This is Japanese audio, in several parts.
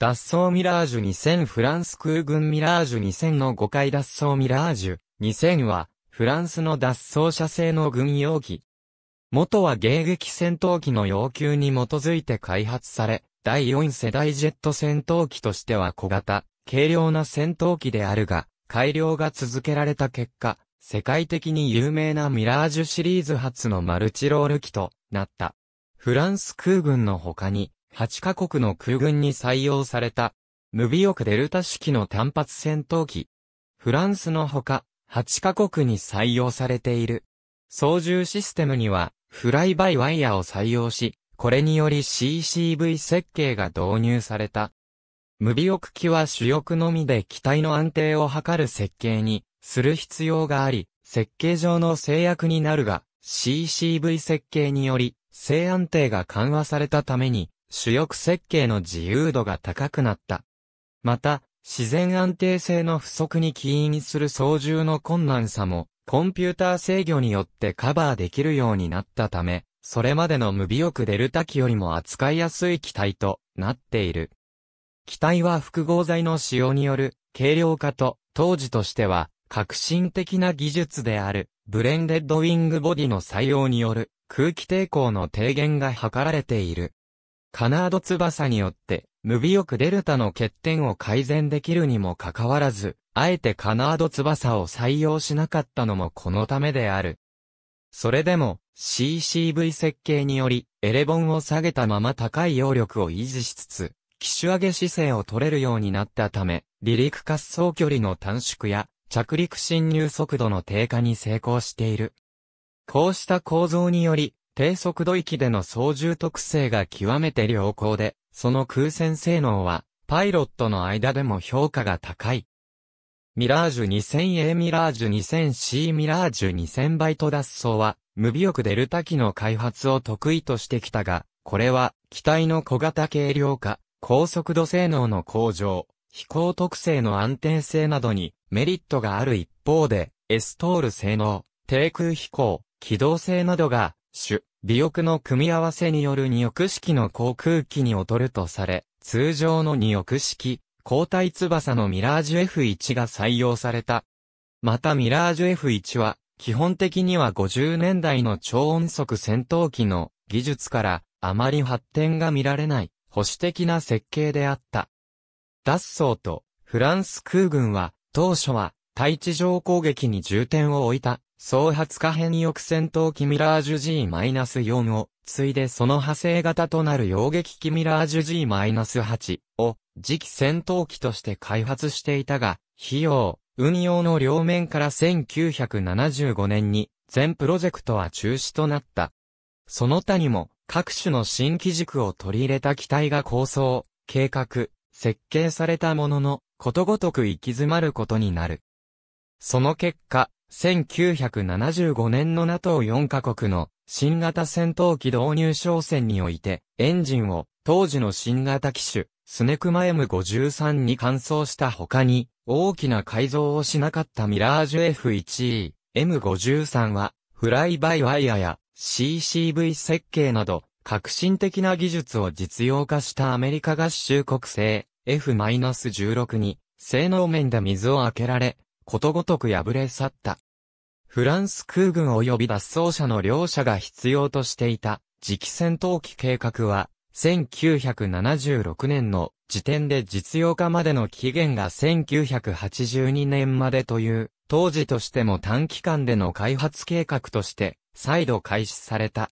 脱走ミラージュ2000フランス空軍ミラージュ2000の5回脱走ミラージュ2000は、フランスの脱走者製の軍用機。元は迎撃戦闘機の要求に基づいて開発され、第4世代ジェット戦闘機としては小型、軽量な戦闘機であるが、改良が続けられた結果、世界的に有名なミラージュシリーズ初のマルチロール機となった。フランス空軍の他に、8カ国の空軍に採用された、無尾翼デルタ式の単発戦闘機。フランスのほか、8カ国に採用されている。操縦システムには、フライバイワイヤーを採用し、これにより CCV 設計が導入された。無尾翼機は主翼のみで機体の安定を図る設計にする必要があり、設計上の制約になるが、CCV 設計により、性安定が緩和されたために、主翼設計の自由度が高くなった。また、自然安定性の不足に起因する操縦の困難さも、コンピューター制御によってカバーできるようになったため、それまでの無尾翼デルタ機よりも扱いやすい機体となっている。機体は複合材の使用による軽量化と、当時としては革新的な技術であるブレンデッドウィングボディの採用による空気抵抗の低減が図られている。カナード翼によって、無尾翼デルタの欠点を改善できるにもかかわらず、あえてカナード翼を採用しなかったのもこのためである。それでも、CCV 設計により、エレボンを下げたまま高い揚力を維持しつつ、機種上げ姿勢を取れるようになったため、離陸滑走距離の短縮や、着陸侵入速度の低下に成功している。こうした構造により、低速度域での操縦特性が極めて良好で、その空戦性能は、パイロットの間でも評価が高い。ミラージュ 2000A ミラージュ 2000C ミラージュ2000バイト脱走は、無尾翼デルタ機の開発を得意としてきたが、これは、機体の小型軽量化、高速度性能の向上、飛行特性の安定性などにメリットがある一方で、エストール性能、低空飛行、機動性などが種、尾翼の組み合わせによる二翼式の航空機に劣るとされ、通常の二翼式、交代翼のミラージュ F1 が採用された。またミラージュ F1 は、基本的には50年代の超音速戦闘機の技術からあまり発展が見られない保守的な設計であった。ダッソーとフランス空軍は当初は対地上攻撃に重点を置いた総発可変翼戦闘機ミラージュ G-4 を、ついでその派生型となる洋撃機ミラージュ G-8 を、次期戦闘機として開発していたが、費用、運用の両面から1975年に、全プロジェクトは中止となった。その他にも、各種の新機軸を取り入れた機体が構想、計画、設計されたものの、ことごとく行き詰まることになる。その結果、1975年の NATO4 カ国の新型戦闘機導入商戦において、エンジンを当時の新型機種、スネクマ M53 に換装した他に、大きな改造をしなかったミラージュ F1E、M53 は、フライバイワイヤや CCV 設計など、革新的な技術を実用化したアメリカ合衆国製 F-16 に、性能面で水を開けられ、ことごとく破れ去った。フランス空軍及び脱走者の両者が必要としていた次期戦闘機計画は、1976年の時点で実用化までの期限が1982年までという、当時としても短期間での開発計画として、再度開始された。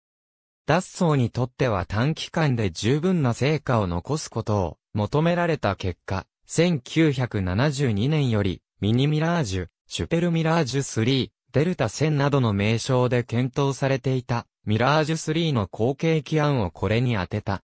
脱走にとっては短期間で十分な成果を残すことを求められた結果、1972年よりミニミラージュ、シュペルミラージュ3、デルタ1000などの名称で検討されていた、ミラージュ3の後継機案をこれに当てた。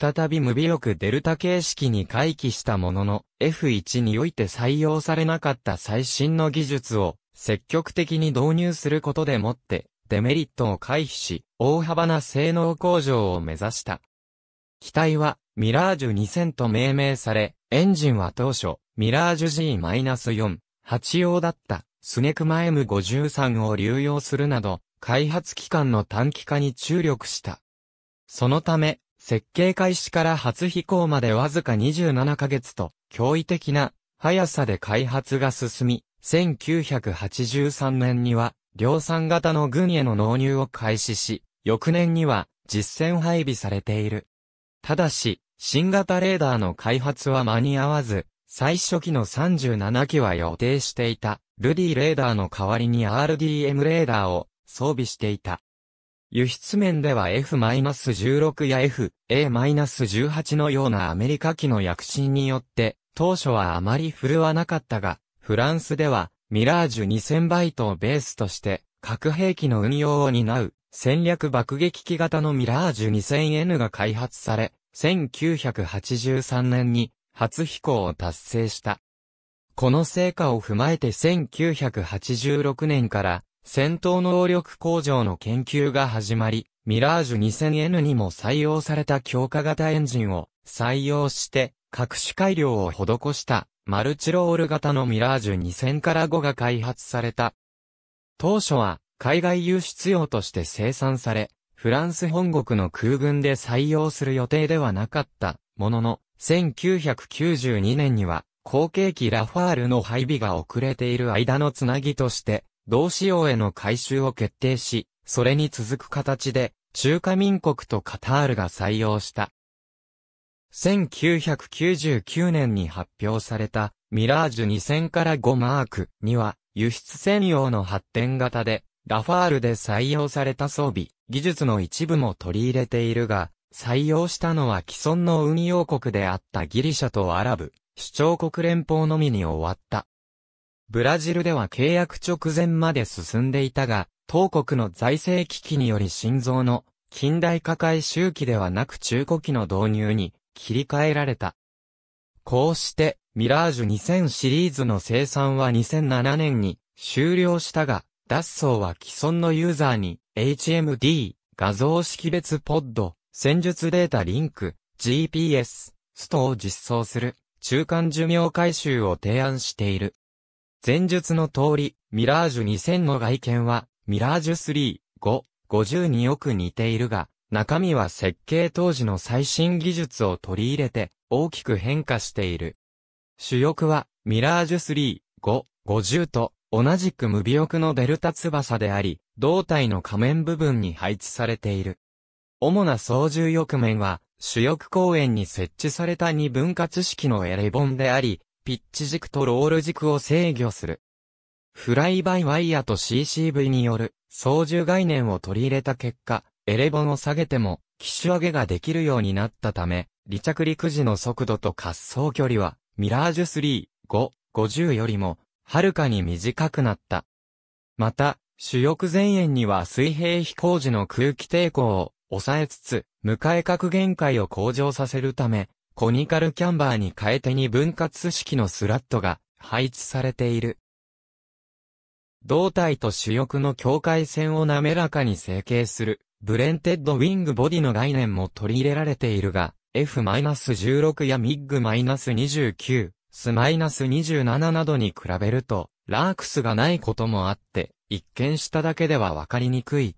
再び無病力デルタ形式に回帰したものの、F1 において採用されなかった最新の技術を積極的に導入することでもって、デメリットを回避し、大幅な性能向上を目指した。機体は、ミラージュ2000と命名され、エンジンは当初、ミラージュ G-4、8用だったスネクマ M53 を流用するなど、開発期間の短期化に注力した。そのため、設計開始から初飛行までわずか27ヶ月と、驚異的な速さで開発が進み、1983年には、量産型の軍への納入を開始し、翌年には実戦配備されている。ただし、新型レーダーの開発は間に合わず、最初期の37機は予定していた、ルディレーダーの代わりに RDM レーダーを装備していた。輸出面では F-16 や FA-18 のようなアメリカ機の躍進によって、当初はあまり振るわなかったが、フランスでは、ミラージュ2000バイトをベースとして、核兵器の運用を担う、戦略爆撃機型のミラージュ 2000N が開発され、1983年に初飛行を達成した。この成果を踏まえて1986年から戦闘能力向上の研究が始まり、ミラージュ 2000N にも採用された強化型エンジンを採用して各種改良を施したマルチロール型のミラージュ2000から5が開発された。当初は海外輸出用として生産され、フランス本国の空軍で採用する予定ではなかったものの、1992年には、後継機ラファールの配備が遅れている間のつなぎとして、同仕様への改修を決定し、それに続く形で、中華民国とカタールが採用した。1999年に発表された、ミラージュ2000から5マークには、輸出専用の発展型で、ラファールで採用された装備、技術の一部も取り入れているが、採用したのは既存の運用国であったギリシャとアラブ、主張国連邦のみに終わった。ブラジルでは契約直前まで進んでいたが、当国の財政危機により心臓の近代化改周期ではなく中古機の導入に切り替えられた。こうして、ミラージュ2000シリーズの生産は2007年に終了したが、脱走は既存のユーザーに HMD 画像識別ポッド戦術データリンク、GPS、ストを実装する、中間寿命回収を提案している。前述の通り、ミラージュ2000の外見は、ミラージュ3、5、50によく似ているが、中身は設計当時の最新技術を取り入れて、大きく変化している。主翼は、ミラージュ3、5、50と、同じく無尾翼のデルタ翼であり、胴体の仮面部分に配置されている。主な操縦翼面は、主翼公園に設置された二分割式のエレボンであり、ピッチ軸とロール軸を制御する。フライバイワイヤと CCV による操縦概念を取り入れた結果、エレボンを下げても、機種上げができるようになったため、離着陸時の速度と滑走距離は、ミラージュ3、5、50よりも、はるかに短くなった。また、主翼前縁には水平飛行時の空気抵抗を抑えつつ、迎え格限界を向上させるため、コニカルキャンバーに変えてに分割式のスラットが配置されている。胴体と主翼の境界線を滑らかに成形する、ブレンテッドウィングボディの概念も取り入れられているが、F-16 やミッグ -29、S-27 などに比べると、ラークスがないこともあって、一見しただけではわかりにくい。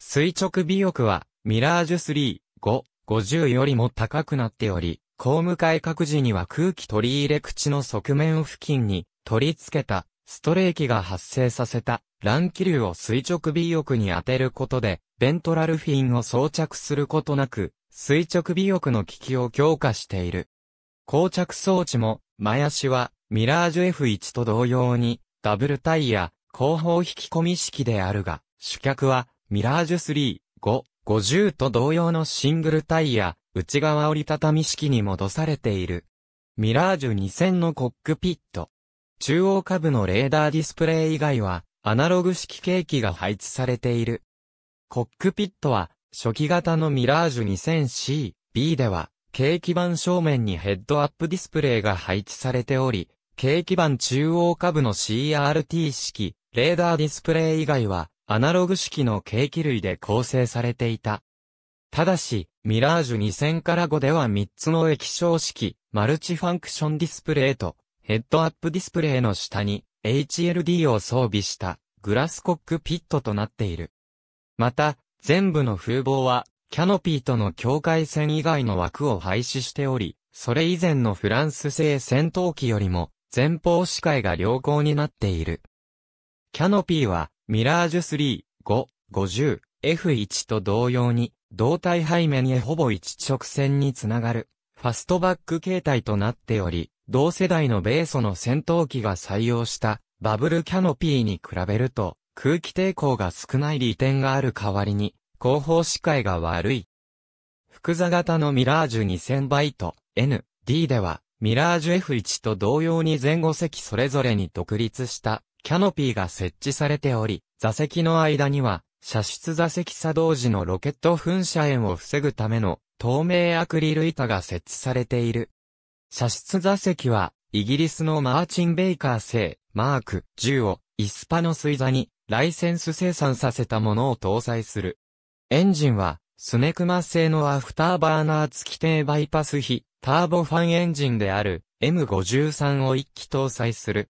垂直尾翼は、ミラージュ3、5、50よりも高くなっており、公務改革時には空気取り入れ口の側面付近に取り付けたストレーキが発生させた乱気流を垂直尾翼に当てることで、ベントラルフィンを装着することなく、垂直尾翼の機器を強化している。膠着装置も、前足は、ミラージュ F1 と同様に、ダブルタイヤ、後方引き込み式であるが、主脚は、ミラージュ3、5、50と同様のシングルタイヤ、内側折りたたみ式に戻されている。ミラージュ2000のコックピット。中央下部のレーダーディスプレイ以外は、アナログ式ケーキが配置されている。コックピットは、初期型のミラージュ 2000C、B では、ケーキ板正面にヘッドアップディスプレイが配置されており、ケーキ板中央下部の CRT 式、レーダーディスプレイ以外は、アナログ式の計器類で構成されていた。ただし、ミラージュ2000から5では3つの液晶式、マルチファンクションディスプレイと、ヘッドアップディスプレイの下に、HLD を装備した、グラスコックピットとなっている。また、全部の風貌は、キャノピーとの境界線以外の枠を廃止しており、それ以前のフランス製戦闘機よりも、前方視界が良好になっている。キャノピーは、ミラージュ3、5、50、F1 と同様に、胴体背面へほぼ一直線につながる、ファストバック形態となっており、同世代の米ソの戦闘機が採用したバブルキャノピーに比べると空気抵抗が少ない利点がある代わりに後方視界が悪い。複座型のミラージュ2000バイト N、D ではミラージュ F1 と同様に前後席それぞれに独立したキャノピーが設置されており、座席の間には、射出座席作動時のロケット噴射炎を防ぐための透明アクリル板が設置されている。射出座席は、イギリスのマーチン・ベイカー製、マーク10を、イスパの水座に、ライセンス生産させたものを搭載する。エンジンは、スネクマ製のアフターバーナー付き低バイパス比、ターボファンエンジンである M53 を一機搭載する。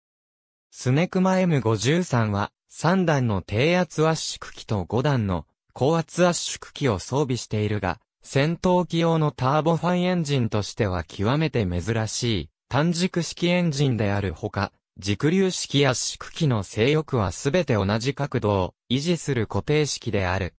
スネクマ M53 は、3段の低圧圧縮機と5段の高圧圧縮機を装備しているが、戦闘機用のターボファンエンジンとしては極めて珍しい単軸式エンジンであるほか、軸流式圧縮機の性欲はすべて同じ角度を維持する固定式である。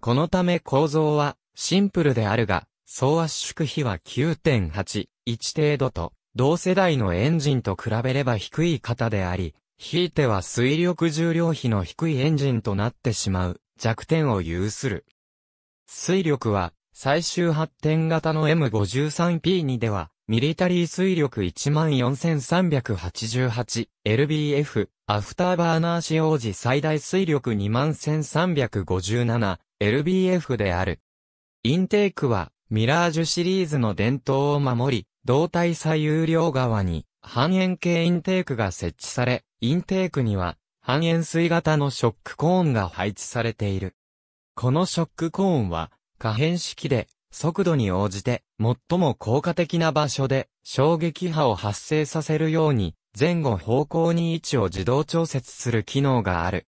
このため構造はシンプルであるが、総圧縮比は9.8、1程度と、同世代のエンジンと比べれば低い型であり、ひいては水力重量比の低いエンジンとなってしまう弱点を有する。水力は最終発展型の M53P2 では、ミリタリー水力 14388LBF、アフターバーナー使用時最大水力 21357LBF である。インテークはミラージュシリーズの伝統を守り、胴体左右両側に半円形インテークが設置され、インテークには半円錐型のショックコーンが配置されている。このショックコーンは可変式で速度に応じて最も効果的な場所で衝撃波を発生させるように前後方向に位置を自動調節する機能がある。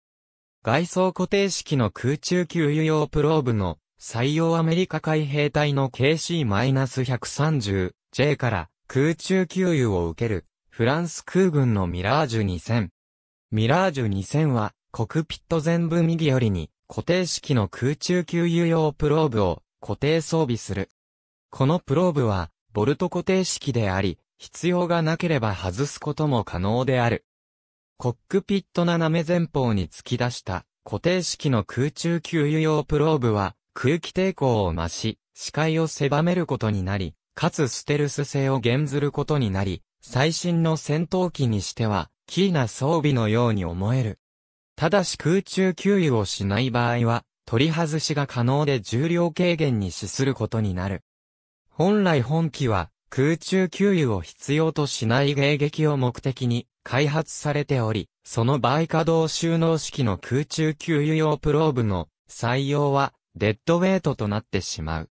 外装固定式の空中給油用プローブの採用アメリカ海兵隊の KC-130 J から空中給油を受けるフランス空軍のミラージュ2000。ミラージュ2000はコクピット全部右よりに固定式の空中給油用プローブを固定装備する。このプローブはボルト固定式であり、必要がなければ外すことも可能である。コックピット斜め前方に突き出した固定式の空中給油用プローブは空気抵抗を増し、視界を狭めることになり、かつステルス性を減ずることになり、最新の戦闘機にしては、キーな装備のように思える。ただし空中給油をしない場合は、取り外しが可能で重量軽減に資することになる。本来本機は、空中給油を必要としない迎撃を目的に開発されており、その倍稼働収納式の空中給油用プローブの採用はデッドウェイトとなってしまう。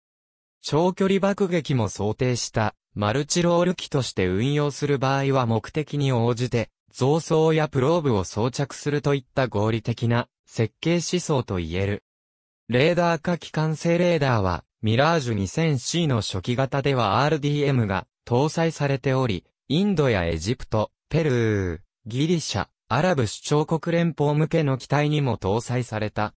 長距離爆撃も想定したマルチロール機として運用する場合は目的に応じて増装やプローブを装着するといった合理的な設計思想と言える。レーダーか機関性レーダーはミラージュ 2000C の初期型では RDM が搭載されており、インドやエジプト、ペルー、ギリシャ、アラブ首長国連邦向けの機体にも搭載された。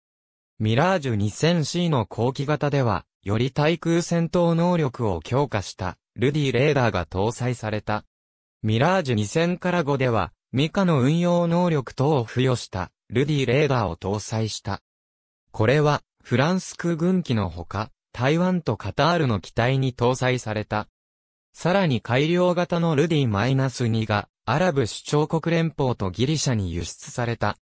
ミラージュ 2000C の後期型では、より対空戦闘能力を強化した、ルディレーダーが搭載された。ミラージュ2000から5では、ミカの運用能力等を付与した、ルディレーダーを搭載した。これは、フランス空軍機のほか、台湾とカタールの機体に搭載された。さらに改良型のルディ -2 が、アラブ首長国連邦とギリシャに輸出された。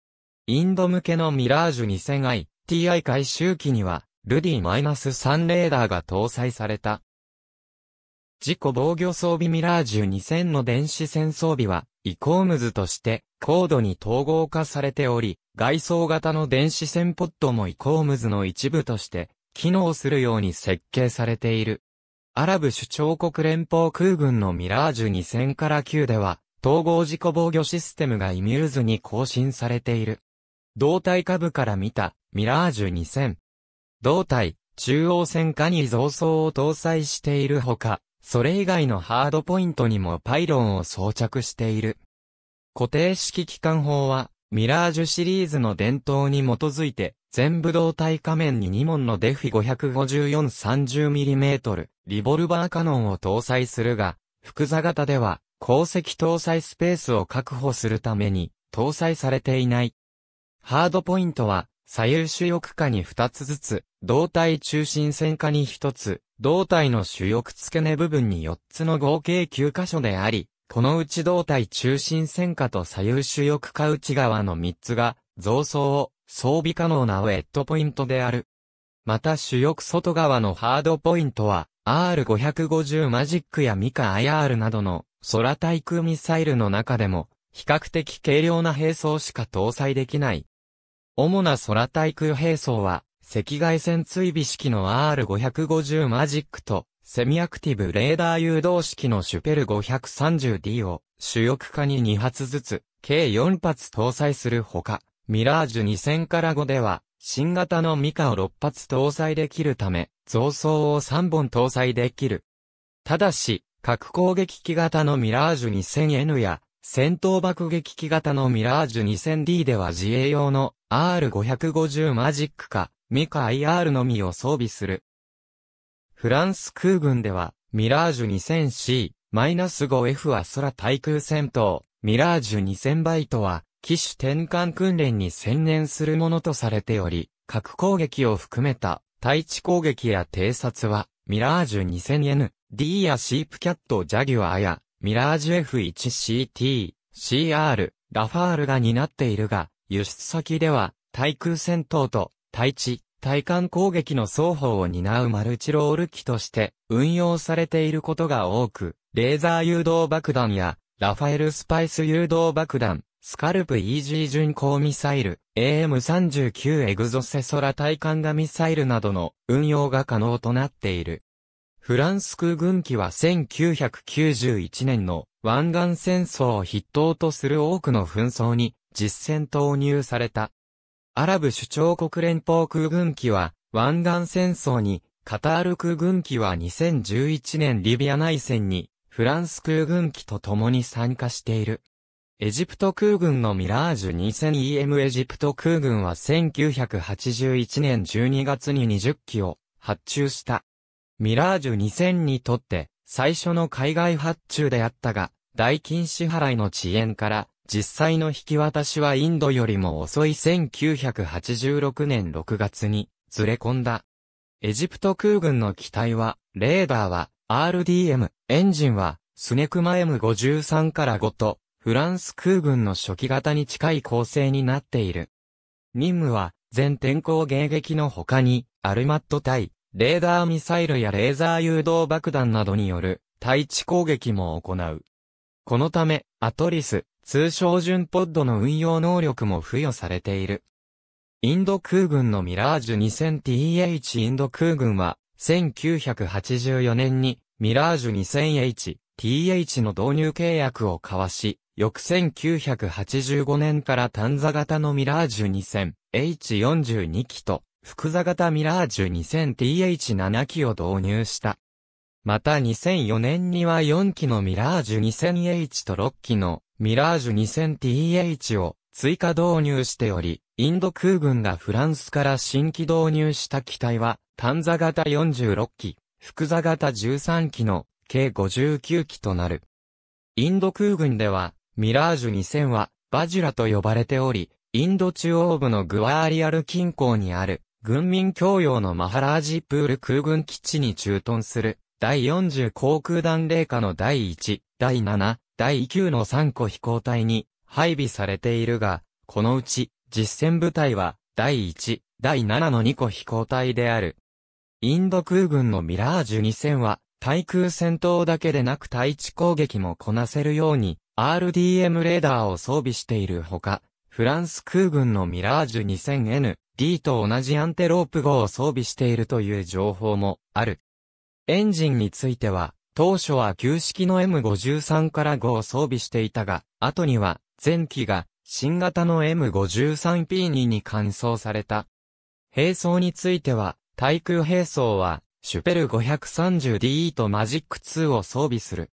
インド向けのミラージュ 2000i、TI 回収機には、ルディ -3 レーダーが搭載された。自己防御装備ミラージュ2000の電子戦装備は、イコームズとして高度に統合化されており、外装型の電子戦ポットもイコームズの一部として機能するように設計されている。アラブ首長国連邦空軍のミラージュ2000から9では、統合自己防御システムがイミューズに更新されている。胴体下部から見たミラージュ2000胴体、中央線下に増装を搭載しているほか、それ以外のハードポイントにもパイロンを装着している。固定式機関砲は、ミラージュシリーズの伝統に基づいて、全部胴体仮面に2門のデフィ 554-30mm リボルバーカノンを搭載するが、複座型では、鉱石搭載スペースを確保するために、搭載されていない。ハードポイントは、左右主翼下に二つずつ、胴体中心線下に一つ、胴体の主翼付け根部分に四つの合計九箇所であり、このうち胴体中心線下と左右主翼下内側の三つが、増装を装備可能なウェットポイントである。また主翼外側のハードポイントは、R550 マジックやミカ IR などの空対空ミサイルの中でも、比較的軽量な兵装しか搭載できない主な空対空兵装は、赤外線追尾式の R550 マジックと、セミアクティブレーダー誘導式のシュペル 530D を主翼化に2発ずつ、計4発搭載するほか、ミラージュ2000から5では、新型のミカを6発搭載できるため、増装を3本搭載できる。ただし、核攻撃機型のミラージュ 2000N や、戦闘爆撃機型のミラージュ 2000D では自衛用の R550 マジックか、ミカ IR のみを装備する。フランス空軍では、ミラージュ 2000C-5F は空対空戦闘、ミラージュ2000バイトは、機種転換訓練に専念するものとされており、核攻撃を含めた、対地攻撃や偵察は、ミラージュ 2000N、D やシープキャットジャギュアや、ミラージュ F1CT、CR、ラファールが担っているが、輸出先では、対空戦闘と対地、対艦攻撃の双方を担うマルチロール機として運用されていることが多く、レーザー誘導爆弾や、ラファエルスパイス誘導爆弾、スカルプ EG 巡航ミサイル、AM39 エグゾセソラ対艦がミサイルなどの運用が可能となっている。フランス空軍機は1991年の湾岸戦争を筆頭とする多くの紛争に実戦投入された。アラブ首長国連邦空軍機は、湾岸戦争に、カタール空軍機は2011年リビア内戦に、フランス空軍機と共に参加している。エジプト空軍のミラージュ 2000EM エジプト空軍は1981年12月に20機を発注した。ミラージュ2000にとって最初の海外発注であったが、代金支払いの遅延から実際の引き渡しはインドよりも遅い1986年6月にずれ込んだ。エジプト空軍の機体は、レーダーは RDM、エンジンはスネクマ M53 から5と、フランス空軍の初期型に近い構成になっている。任務は、全天候迎撃の他に、アルマット対、レーダーミサイルやレーザー誘導爆弾などによる、対地攻撃も行う。このため、アトリス、通称順ポッドの運用能力も付与されている。インド空軍のミラージュ 2000TH インド空軍は、1984年にミラージュ 2000HTH の導入契約を交わし、翌1985年から短座型のミラージュ 2000H42 機と、複座型ミラージュ 2000TH7 機を導入した。また2004年には4機のミラージュ 2000H と6機のミラージュ 2000TH を追加導入しており、インド空軍がフランスから新規導入した機体は、単座型46機、複座型13機の計59機となる。インド空軍では、ミラージュ2000は、バジュラと呼ばれており、インド中央部のグワーリアル近郊にある、軍民共用のマハラージプール空軍基地に駐屯する、第40航空団霊下の第1、第7、第9の3個飛行隊に配備されているが、このうち実戦部隊は第1、第7の2個飛行隊である。インド空軍のミラージュ2000は対空戦闘だけでなく対地攻撃もこなせるように RDM レーダーを装備しているほか、フランス空軍のミラージュ 2000N、D と同じアンテロープ号を装備しているという情報もある。エンジンについては、当初は旧式の M53 から5を装備していたが、後には前期が新型の M53P2 に換装された。兵装については、対空兵装は、シュペル 530DE とマジック2を装備する。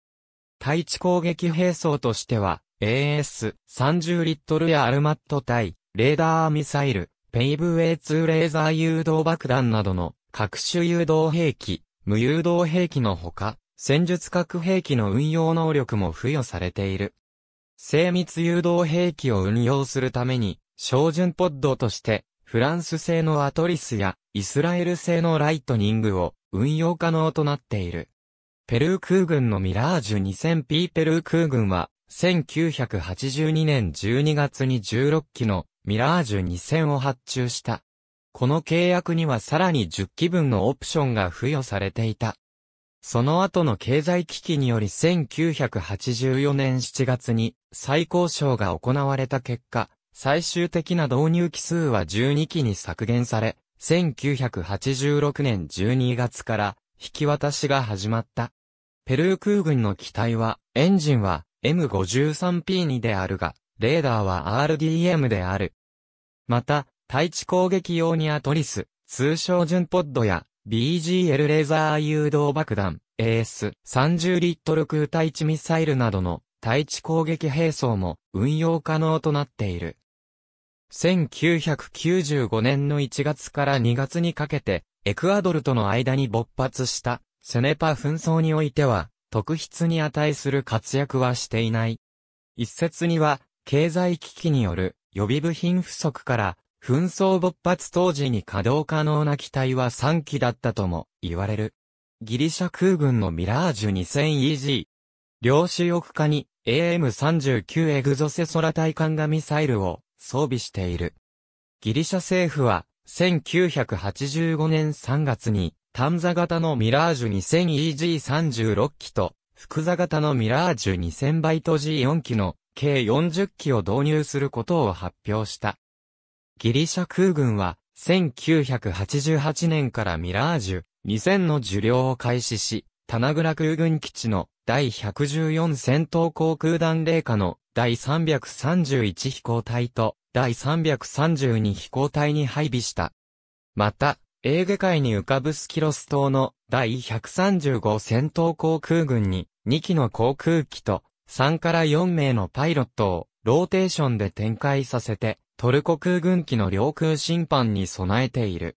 対地攻撃兵装としては、AS30 リットルやアルマット対、レーダーミサイル、ペイブ A2 レーザー誘導爆弾などの、各種誘導兵器、無誘導兵器のほか、戦術核兵器の運用能力も付与されている。精密誘導兵器を運用するために、照準ポッドとして、フランス製のアトリスやイスラエル製のライトニングを運用可能となっている。ペルー空軍のミラージュ 2000P ペルー空軍は、1982年12月に16機のミラージュ2000を発注した。この契約にはさらに10機分のオプションが付与されていた。その後の経済危機により1984年7月に再交渉が行われた結果、最終的な導入期数は12期に削減され、1986年12月から引き渡しが始まった。ペルー空軍の機体は、エンジンは M53P2 であるが、レーダーは RDM である。また、対地攻撃用にアトリス、通称ジュンポッドや BGL レーザー誘導爆弾、AS30 リットル空対地ミサイルなどの対地攻撃兵装も運用可能となっている。1995年の1月から2月にかけて、エクアドルとの間に勃発したセネパ紛争においては、特筆に値する活躍はしていない。一説には、経済危機による予備部品不足から紛争勃発当時に稼働可能な機体は3機だったとも言われる。ギリシャ空軍のミラージュ 2000EG。量子翼化に AM39 エグゾセソラ対艦がミサイルを装備している。ギリシャ政府は1985年3月に単座型のミラージュ 2000EG36 機と複座型のミラージュ2000バイト G4 機の計40機を導入することを発表した。ギリシャ空軍は、1988年からミラージュ2000の受領を開始し、棚倉空軍基地の第114戦闘航空団霊下の第331飛行隊と第332飛行隊に配備した。また、エーゲ海に浮かぶスキロス島の第135戦闘航空軍に2機の航空機と3から4名のパイロットをローテーションで展開させてトルコ空軍機の領空侵犯に備えている。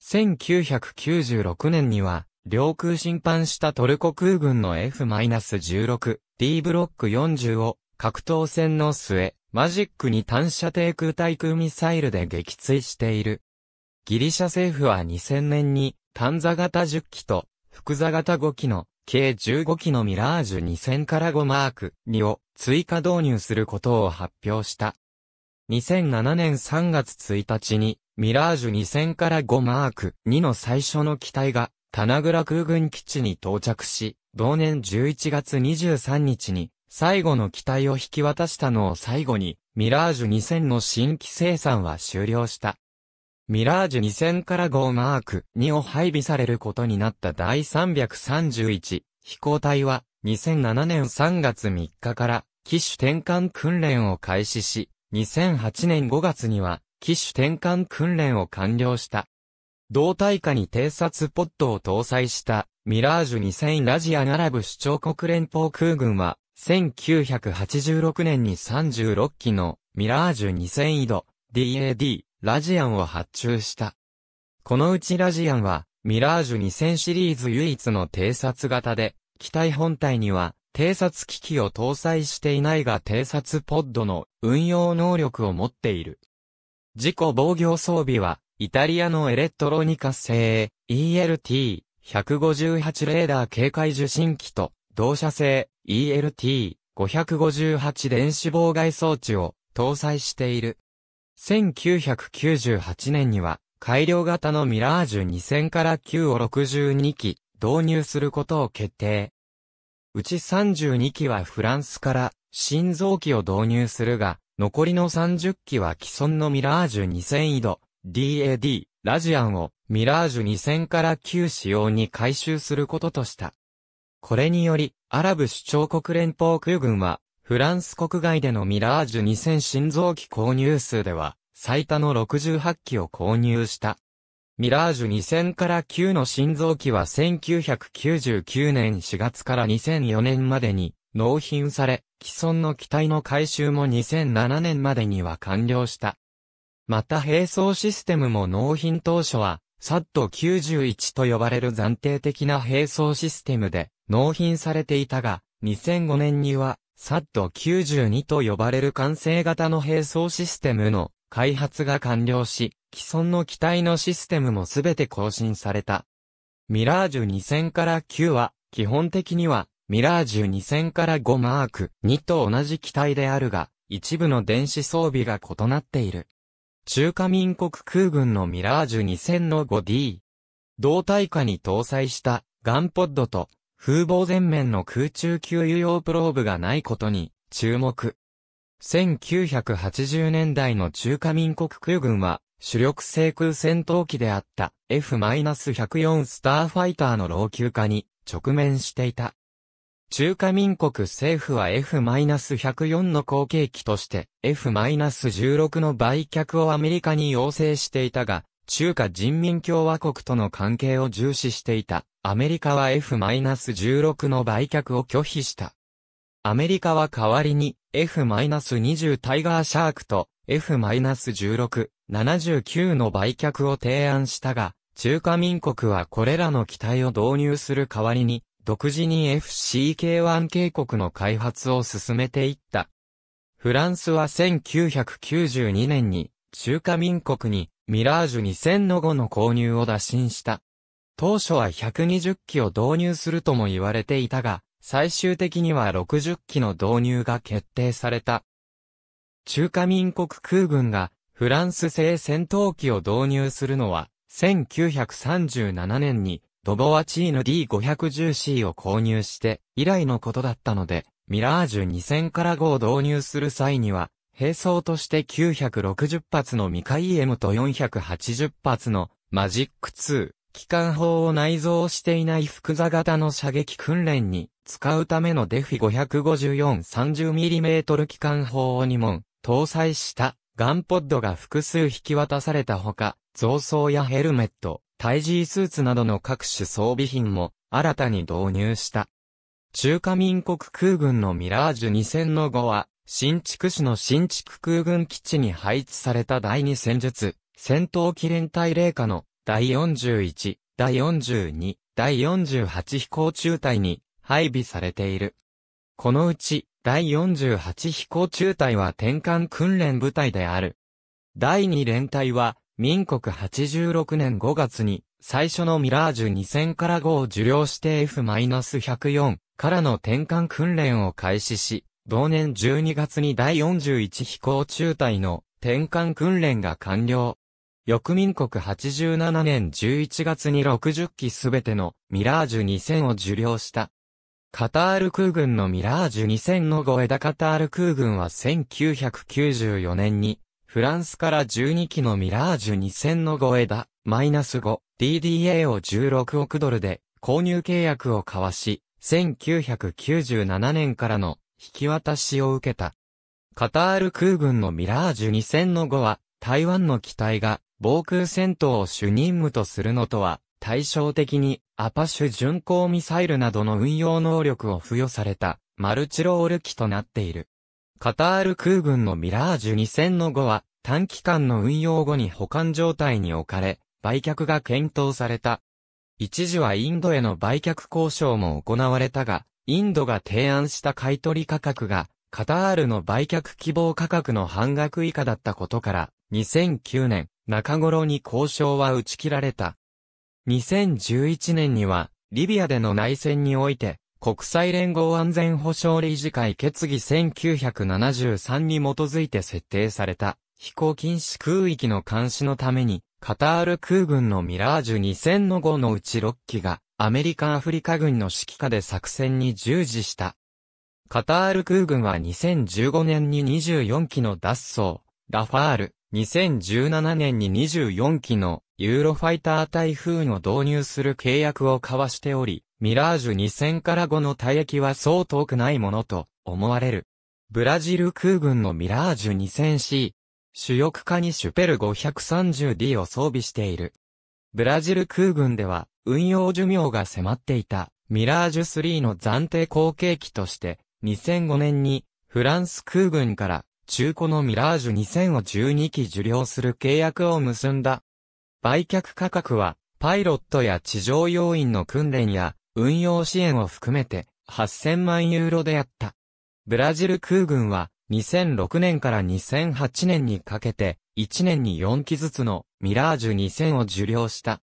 1996年には、領空侵犯したトルコ空軍の F-16、D ブロック40を、格闘戦の末、マジックに単射低空対空ミサイルで撃墜している。ギリシャ政府は2000年に、単座型10機と、複座型5機の、計15機のミラージュ2000から5マーク2を追加導入することを発表した。2007年3月1日に、ミラージュ2000から5マーク2の最初の機体が、棚倉空軍基地に到着し、同年11月23日に、最後の機体を引き渡したのを最後に、ミラージュ2000の新規生産は終了した。ミラージュ2000から5マーク2を配備されることになった第331飛行隊は2007年3月3日から機種転換訓練を開始し、2008年5月には、機種転換訓練を完了した。同大下に偵察ポットを搭載した、ミラージュ2000ラジアンアラブ首長国連邦空軍は、1986年に36機のミラージュ2000井戸 DAD ラジアンを発注した。このうちラジアンはミラージュ2000シリーズ唯一の偵察型で、機体本体には偵察機器を搭載していないが偵察ポッドの運用能力を持っている。自己防御装備は、イタリアのエレトロニカ製 ELT158 レーダー警戒受信機と同社製 ELT558 電子妨害装置を搭載している。1998年には改良型のミラージュ2000から9を62機導入することを決定。うち32機はフランスから新臓器を導入するが、残りの30機は既存のミラージュ2000移動、DAD、ラジアンをミラージュ2000から旧仕様に回収することとした。これにより、アラブ首長国連邦空軍は、フランス国外でのミラージュ2000新臓器購入数では、最多の68機を購入した。ミラージュ2000から9の新臓器は1999年4月から2004年までに納品され、既存の機体の回収も2007年までには完了した。また並走システムも納品当初は、SAD91 と呼ばれる暫定的な並走システムで納品されていたが、2005年には SAD92 と呼ばれる完成型の並走システムの開発が完了し、既存の機体のシステムもすべて更新された。ミラージュ2000から9は、基本的にはミラージュ2000から5マーク2と同じ機体であるが、一部の電子装備が異なっている。中華民国空軍のミラージュ2000の 5D。胴体下に搭載したガンポッドと風防前面の空中給油用プローブがないことに注目。1980年代の中華民国空軍は主力制空戦闘機であった F-104 スターファイターの老朽化に直面していた。中華民国政府は F-104 の後継機として F-16 の売却をアメリカに要請していたが、中華人民共和国との関係を重視していた。アメリカは F-16 の売却を拒否した。アメリカは代わりに F-20 タイガーシャークと F-16、79の売却を提案したが、中華民国はこれらの機体を導入する代わりに独自に FCK1 警告の開発を進めていった。フランスは1992年に中華民国にミラージュ2000の後の購入を打診した。当初は120機を導入するとも言われていたが、最終的には60機の導入が決定された。中華民国空軍がフランス製戦闘機を導入するのは1937年にドボアチーヌ D510C を購入して以来のことだったので、ミラージュ2000から5を導入する際には、並走として960発のカイ EM と480発のマジック2、機関砲を内蔵していない複座型の射撃訓練に使うためのデフィ 554-30mm 機関砲を2門搭載したガンポッドが複数引き渡されたほか、増装やヘルメット、タイジースーツなどの各種装備品も新たに導入した。中華民国空軍のミラージュ2000の後は、新築市の新築空軍基地に配置された第2戦術、戦闘機連隊霊下の第41、第42、第48飛行中隊に配備されている。このうち、第48飛行中隊は転換訓練部隊である。第2連隊は、民国86年5月に、最初のミラージュ2000から5を受領して F-104 からの転換訓練を開始し、同年12月に第41飛行中隊の転換訓練が完了。翌民国87年11月に60機すべてのミラージュ2000を受領した。カタール空軍のミラージュ2000の5枝カタール空軍は1994年にフランスから12機のミラージュ2000の護衛だ、マイナス 5DDA を16億ドルで購入契約を交わし、1997年からの引き渡しを受けた。カタール空軍のミラージュ2000の後は、台湾の機体が防空戦闘を主任務とするのとは、対照的にアパシュ巡航ミサイルなどの運用能力を付与されたマルチロール機となっている。カタール空軍のミラージュ2000の後は、短期間の運用後に保管状態に置かれ、売却が検討された。一時はインドへの売却交渉も行われたが、インドが提案した買取価格が、カタールの売却希望価格の半額以下だったことから、2009年、中頃に交渉は打ち切られた。2011年には、リビアでの内戦において、国際連合安全保障理事会決議1973に基づいて設定された飛行禁止空域の監視のためにカタール空軍のミラージュ2000の5のうち6機がアメリカ・アフリカ軍の指揮下で作戦に従事した。カタール空軍は2015年に24機の脱走、ラファール、2017年に24機のユーロファイター台風の導入する契約を交わしており、ミラージュ2000から後の退役はそう遠くないものと思われる。ブラジル空軍のミラージュ 2000C、主翼化にシュペル 530D を装備している。ブラジル空軍では運用寿命が迫っていたミラージュ3の暫定後継機として2005年にフランス空軍から中古のミラージュ2000を12機受領する契約を結んだ。売却価格はパイロットや地上要員の訓練や運用支援を含めて8000万ユーロであった。ブラジル空軍は2006年から2008年にかけて1年に4機ずつのミラージュ2000を受領した。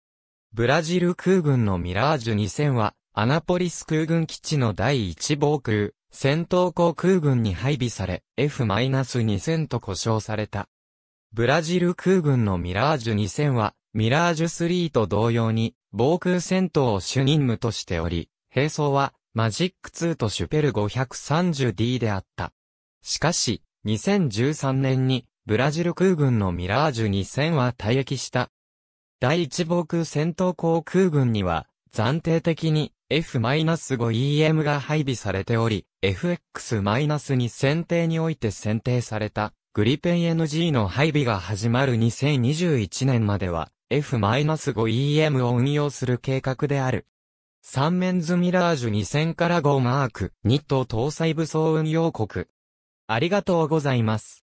ブラジル空軍のミラージュ2000はアナポリス空軍基地の第1防空、戦闘航空軍に配備され F-2000 と呼称された。ブラジル空軍のミラージュ2000はミラージュ3と同様に防空戦闘を主任務としており、兵装はマジック2とシュペル 530D であった。しかし、2013年にブラジル空軍のミラージュ2000は退役した。第1防空戦闘航空軍には暫定的に F-5EM が配備されており、FX-2 選定において選定されたグリペン NG の配備が始まる2021年までは F-5EM を運用する計画である。3面ズミラージュ2000から5マーク2等搭載武装運用国。ありがとうございます。